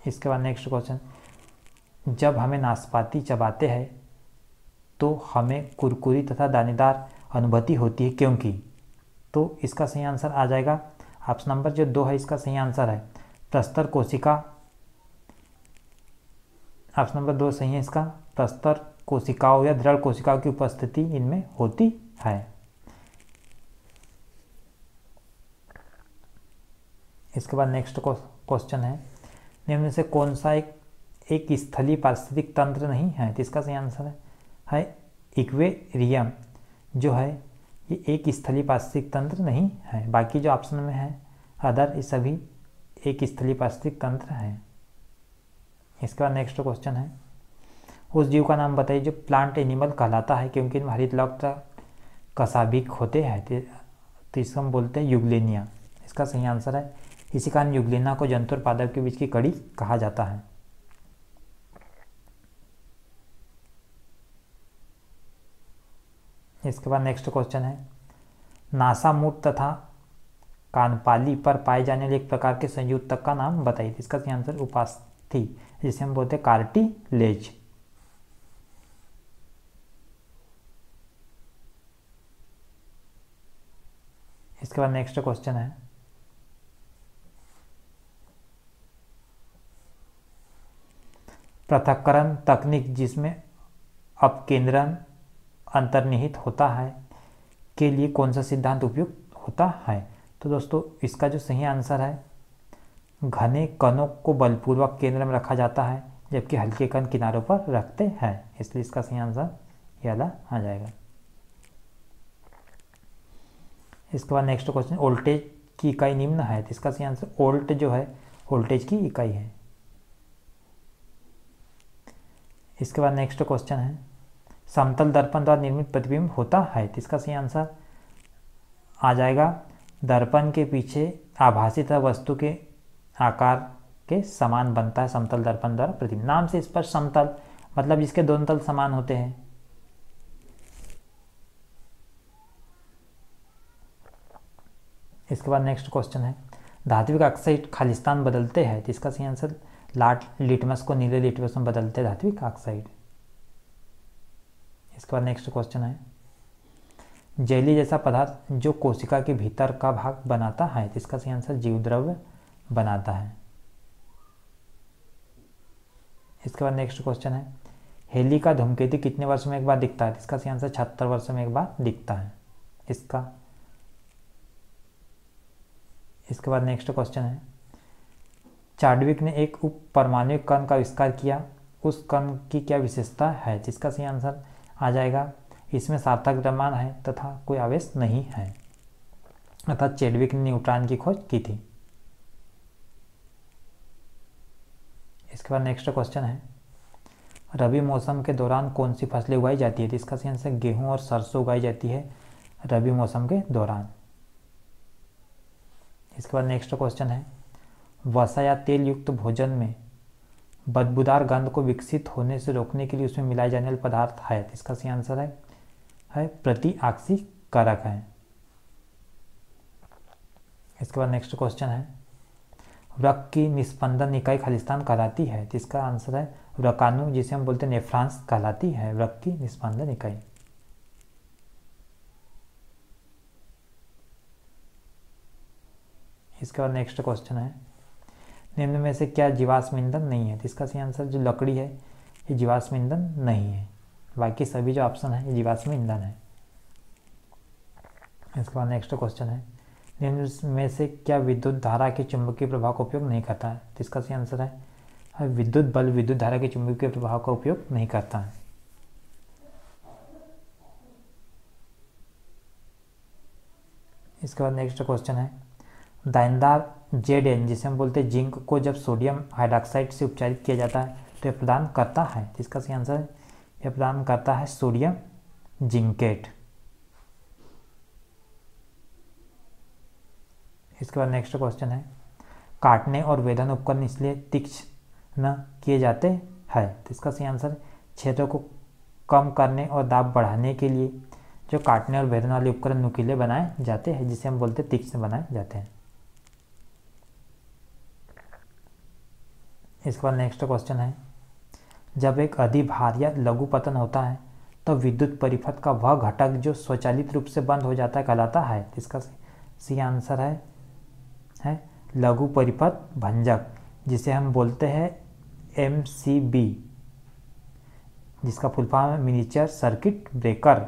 इसके बाद नेक्स्ट क्वेश्चन जब हमें नाशपाती चबाते हैं तो हमें कुरकुरी तथा दानेदार अनुभूति होती है क्योंकि तो इसका सही आंसर आ जाएगा ऑप्शन नंबर जो दो है इसका सही आंसर है प्रस्तर कोशिका ऑप्शन नंबर दो सही है इसका प्रस्तर कोशिकाओं या दृढ़ कोशिकाओं की उपस्थिति इनमें होती है इसके बाद नेक्स्ट क्वेश्चन है निम्न से कौन सा एक एक स्थलीय पारिस्थितिक तंत्र नहीं है तो इसका सही आंसर है है इक्वेरियम जो है ये एक स्थलीय पारिस्थितिक तंत्र नहीं है बाकी जो ऑप्शन में है अदर ये सभी एक स्थलीय पारिस्थितिक तंत्र हैं इसके बाद नेक्स्ट क्वेश्चन है उस जीव का नाम बताइए जो प्लांट एनिमल कहलाता है क्योंकि इनमें हरित लक्ष कसाबिक होते हैं तो इसको हम बोलते हैं युगलेनिया इसका सही आंसर है इसी कारण युगलेना को जंतु और पादप के बीच की कड़ी कहा जाता है इसके बाद नेक्स्ट क्वेश्चन है नासा मूट तथा कानपाली पर पाए जाने वाले एक प्रकार के संयुक्त तक का नाम बताइए इसका सही आंसर उपास्थि जिसे हम बोलते हैं कार्टिलेज इसके बाद नेक्स्ट क्वेश्चन है पृथक्करण तकनीक जिसमें अपकेंद्रण अंतर्निहित होता है के लिए कौन सा सिद्धांत उपयुक्त होता है तो दोस्तों इसका जो सही आंसर है घने कणों को बलपूर्वक केंद्र में रखा जाता है जबकि हल्के कण किनारों पर रखते हैं इसलिए इसका सही आंसर याला आ जाएगा इसके बाद नेक्स्ट क्वेश्चन वोल्टेज की इकाई निम्न है तो इसका सही आंसर वोल्ट जो है वोल्टेज की इकाई है इसके बाद नेक्स्ट क्वेश्चन है समतल दर्पण द्वारा निर्मित प्रतिबिंब होता है तो इसका सही आंसर आ जाएगा दर्पण के पीछे आभासी तथा वस्तु के आकार के समान बनता है समतल दर्पण द्वारा प्रतिबिंब नाम से पर समतल मतलब जिसके दोनों तल समान होते हैं इसके बाद नेक्स्ट क्वेश्चन है धात्विक ऑक्साइड खालिस्तान बदलते हैं जिसका सही आंसर लाट लिटमस को नीले लिटमस में बदलते धात्विक ऑक्साइड इसके बाद नेक्स्ट क्वेश्चन है जैली जैसा पदार्थ जो कोशिका के भीतर का भाग बनाता है जिसका सही आंसर जीव द्रव्य बनाता है इसके बाद नेक्स्ट क्वेश्चन है हेली का धूमकेतु कितने वर्षों में एक बार दिखता है इसका सही आंसर छहत्तर वर्षों में एक बार दिखता है इसका इसके बाद नेक्स्ट क्वेश्चन है चाडविक ने एक उप परमाणु कर्ण का आविष्कार किया उस कर्ण की क्या विशेषता है जिसका सही आंसर आ जाएगा इसमें सार्थक द्रव्यमान है तथा कोई आवेश नहीं है अर्थात चेडविक ने न्यूट्रॉन की खोज की थी इसके बाद नेक्स्ट क्वेश्चन है रबी मौसम के दौरान कौन सी फसलें उगाई जाती है जिसका इसका सही आंसर गेहूँ और सरसों उगाई जाती है रबी मौसम के दौरान इसके बाद नेक्स्ट क्वेश्चन है वसा या तेल युक्त भोजन में बदबूदार गंध को विकसित होने से रोकने के लिए उसमें मिलाए जाने वाले पदार्थ है इसका सही आंसर है है आक्सी कारक है इसके बाद नेक्स्ट क्वेश्चन है रक की निस्पंदन इकाई खालिस्तान कहलाती है जिसका आंसर है रकानू जिसे हम बोलते हैं नेफ्रांस कहलाती है रक की निस्पंदन इकाई इसके बाद नेक्स्ट क्वेश्चन है निम्न में से क्या जीवाश्म ईंधन नहीं है तो इसका सही आंसर जो लकड़ी है ये जीवाश्म ईंधन नहीं है बाकी सभी जो ऑप्शन है ये जीवाश्म ईंधन है इसके बाद नेक्स्ट क्वेश्चन है निम्न में से क्या विद्युत धारा के चुंबकीय प्रभाव का उपयोग नहीं करता है तो इसका सही आंसर है विद्युत बल विद्युत धारा के चुंबकीय प्रभाव का उपयोग नहीं करता है इसके बाद नेक्स्ट क्वेश्चन है दाइनदार जेड एन जिसे हम बोलते हैं जिंक को जब सोडियम हाइड्रोक्साइड से उपचारित किया जाता है तो यह प्रदान करता है तो इसका सही आंसर यह प्रदान करता है सोडियम जिंकेट इसके बाद नेक्स्ट क्वेश्चन है काटने और वेदन उपकरण इसलिए तीक्ष्ण किए जाते हैं तो इसका सही आंसर क्षेत्र को कम करने और दाब बढ़ाने के लिए जो काटने और वेदन वाले उपकरण नुकीले बनाए जाते हैं जिसे हम बोलते हैं तीक्ष्ण बनाए जाते हैं इसके बाद नेक्स्ट क्वेश्चन है जब एक अधिभार या लघु पतन होता है तो विद्युत परिपथ का वह घटक जो स्वचालित रूप से बंद हो जाता है कहलाता है तो इसका सही आंसर है है लघु परिपथ भंजक जिसे हम बोलते हैं एम जिसका फुल फॉर्म है मिनीचर सर्किट ब्रेकर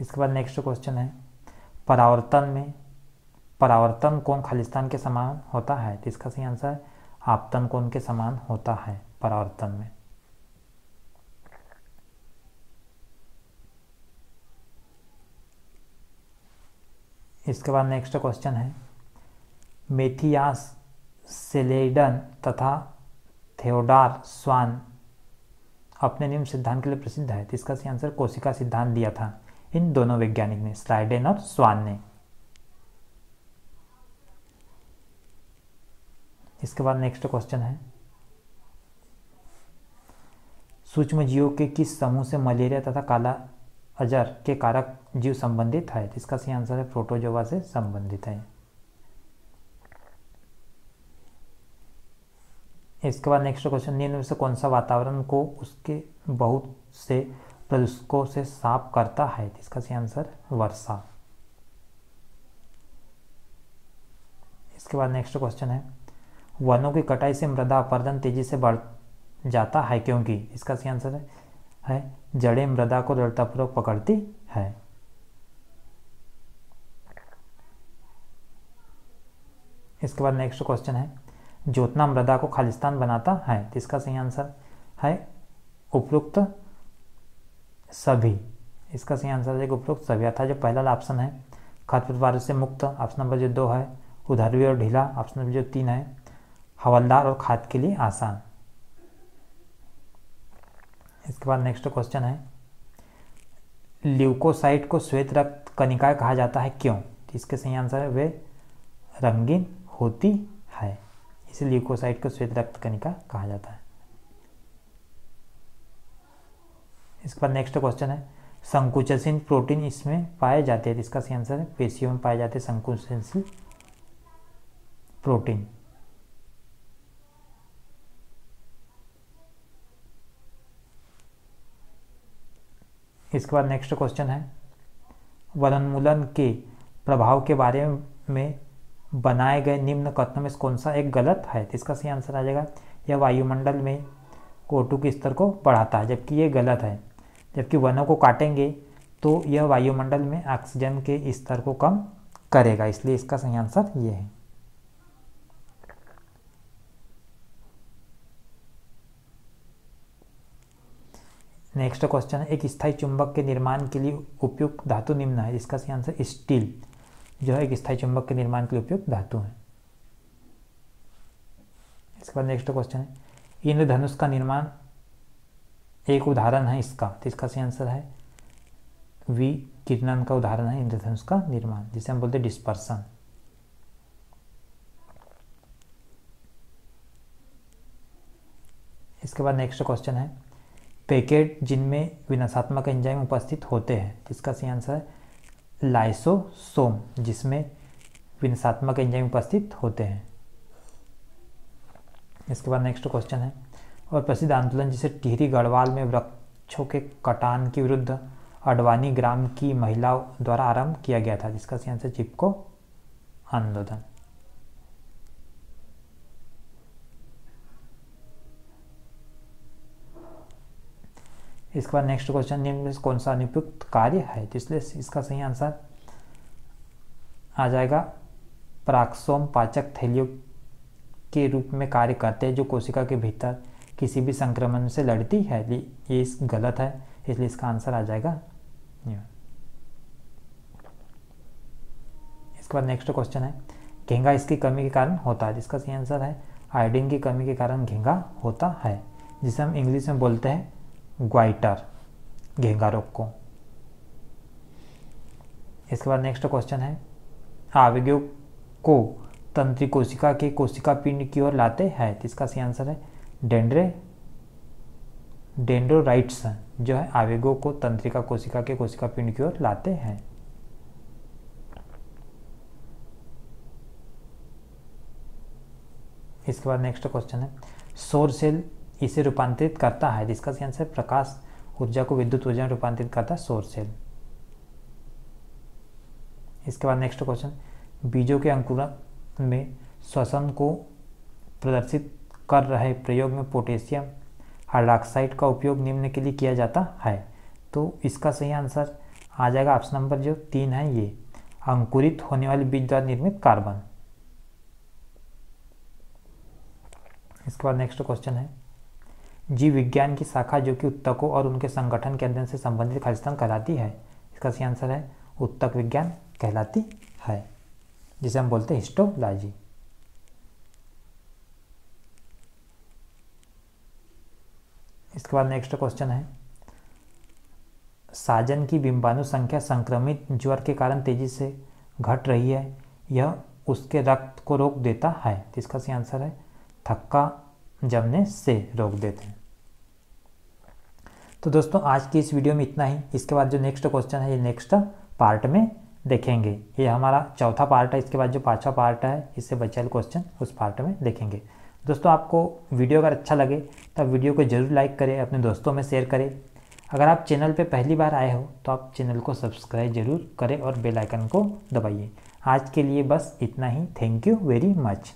इसके बाद नेक्स्ट क्वेश्चन है परावर्तन में परावर्तन कौन खालिस्तान के समान होता है तो इसका सही आंसर आपतन कौन के समान होता है परावर्तन में इसके बाद नेक्स्ट क्वेश्चन है मेथियास सेलेडन तथा थियोडार स्वान अपने निम्न सिद्धांत के लिए प्रसिद्ध है तो इसका सही आंसर कोशिका सिद्धांत दिया था इन दोनों वैज्ञानिक ने स्लाइडेन और स्वान ने इसके बाद नेक्स्ट क्वेश्चन है सूक्ष्म जीवों के किस समूह से मलेरिया तथा काला अजर के कारक जीव संबंधित है इसका सही आंसर है प्रोटोजोवा से संबंधित है इसके बाद नेक्स्ट क्वेश्चन निम्न में से कौन सा वातावरण को उसके बहुत से प्रदूषकों से साफ करता है इसका सही आंसर वर्षा इसके बाद नेक्स्ट क्वेश्चन है वनों की कटाई से मृदा अपर्दन तेजी से बढ़ जाता है क्योंकि इसका सही आंसर है है जड़े मृदा को दृढ़तापूर्वक पकड़ती है इसके बाद नेक्स्ट क्वेश्चन है ज्योतना मृदा को खालिस्तान बनाता है तो इसका सही आंसर है उपरोक्त सभी इसका सही आंसर है उपयुक्त सभी अर्थात जो पहला ऑप्शन है खतपत से मुक्त ऑप्शन नंबर जो दो है उधरवी और ढीला ऑप्शन नंबर जो तीन है हवलदार और खाद के लिए आसान इसके बाद नेक्स्ट क्वेश्चन है ल्यूकोसाइट को श्वेत रक्त कनिकाय कहा जाता है क्यों इसके सही आंसर है वे रंगीन होती है इसे ल्यूकोसाइट को श्वेत रक्त कनिका कहा जाता है इसके बाद नेक्स्ट क्वेश्चन है संकुचनशील प्रोटीन इसमें पाए जाते हैं इसका सही आंसर है पेशियों में पाए जाते हैं संकुचनशील प्रोटीन इसके बाद नेक्स्ट क्वेश्चन है वनोन्मूलन के प्रभाव के बारे में बनाए गए निम्न कथनों में कौन सा एक गलत है तो इसका सही आंसर आ जाएगा यह वायुमंडल में कोटू के स्तर को बढ़ाता है जबकि ये गलत है जबकि वनों को काटेंगे तो यह वायुमंडल में ऑक्सीजन के स्तर को कम करेगा इसलिए इसका सही आंसर ये है नेक्स्ट क्वेश्चन है एक स्थायी चुंबक के निर्माण के लिए उपयुक्त धातु निम्न है इसका सही आंसर स्टील जो है एक स्थायी चुंबक के निर्माण के लिए उपयुक्त धातु है इसके बाद नेक्स्ट क्वेश्चन है इंद्रधनुष का निर्माण एक उदाहरण है इसका तो इसका सही आंसर है वी किरणन का उदाहरण है इंद्रधनुष का निर्माण जिसे हम बोलते हैं डिस्पर्सन इसके बाद नेक्स्ट क्वेश्चन है पैकेट जिनमें विनाशात्मक एंजाइम उपस्थित होते हैं जिसका सही आंसर है लाइसोसोम जिसमें विनाशात्मक एंजाइम उपस्थित होते हैं इसके बाद नेक्स्ट क्वेश्चन है और प्रसिद्ध आंदोलन जिसे टिहरी गढ़वाल में वृक्षों के कटान के विरुद्ध अडवाणी ग्राम की महिलाओं द्वारा आरंभ किया गया था जिसका सही आंसर चिपको आंदोलन इसके बाद नेक्स्ट क्वेश्चन निम्न कौन सा अनुपयुक्त कार्य है तो इसलिए इसका सही आंसर आ जाएगा प्राक्सोम पाचक थैलियों के रूप में कार्य करते हैं जो कोशिका के भीतर किसी भी संक्रमण से लड़ती है ये इस गलत है इसलिए इसका आंसर आ जाएगा इसके बाद नेक्स्ट क्वेश्चन है घेंगा इसकी कमी के कारण होता है जिसका सही आंसर है आयोडीन की कमी के कारण घेंगा होता है जिसे हम इंग्लिश में बोलते हैं ग्वाइटर घेंगा रोग को इसके बाद नेक्स्ट क्वेश्चन है आवेगो को तंत्री कोशिका के कोशिका पिंड की ओर लाते हैं तो इसका सही आंसर है डेंड्रे डेंड्रोराइट्स जो है आवेगो को तंत्रिका कोशिका के कोशिका पिंड की ओर लाते हैं इसके बाद नेक्स्ट क्वेश्चन है सोर सेल इसे रूपांतरित करता है जिसका सही आंसर प्रकाश ऊर्जा को विद्युत ऊर्जा में रूपांतरित करता है सोर सेल इसके बाद नेक्स्ट क्वेश्चन बीजों के अंकुरण में श्वसन को प्रदर्शित कर रहे प्रयोग में पोटेशियम हाइड्रॉक्साइड का उपयोग निम्न के लिए किया जाता है तो इसका सही आंसर आ जाएगा ऑप्शन नंबर जो तीन है ये अंकुरित होने वाले बीज द्वारा निर्मित कार्बन इसके बाद नेक्स्ट क्वेश्चन है जीव विज्ञान की शाखा जो कि उत्तकों और उनके संगठन के अध्ययन से संबंधित खालिस्तान कहलाती है इसका सही आंसर है उत्तक विज्ञान कहलाती है जिसे हम बोलते हैं हिस्टोलॉजी इसके बाद नेक्स्ट क्वेश्चन है साजन की बिंबाणु संख्या संक्रमित ज्वर के कारण तेजी से घट रही है यह उसके रक्त को रोक देता है तो इसका सही आंसर है थक्का जमने से रोक देते हैं तो दोस्तों आज की इस वीडियो में इतना ही इसके बाद जो नेक्स्ट क्वेश्चन है ये नेक्स्ट पार्ट में देखेंगे ये हमारा चौथा पार्ट है इसके बाद जो पाँचवा पार्ट है इससे बचे क्वेश्चन उस पार्ट में देखेंगे दोस्तों आपको वीडियो अगर अच्छा लगे तो आप वीडियो को जरूर लाइक करें अपने दोस्तों में शेयर करें अगर आप चैनल पर पहली बार आए हो तो आप चैनल को सब्सक्राइब जरूर करें और बेलाइकन को दबाइए आज के लिए बस इतना ही थैंक यू वेरी मच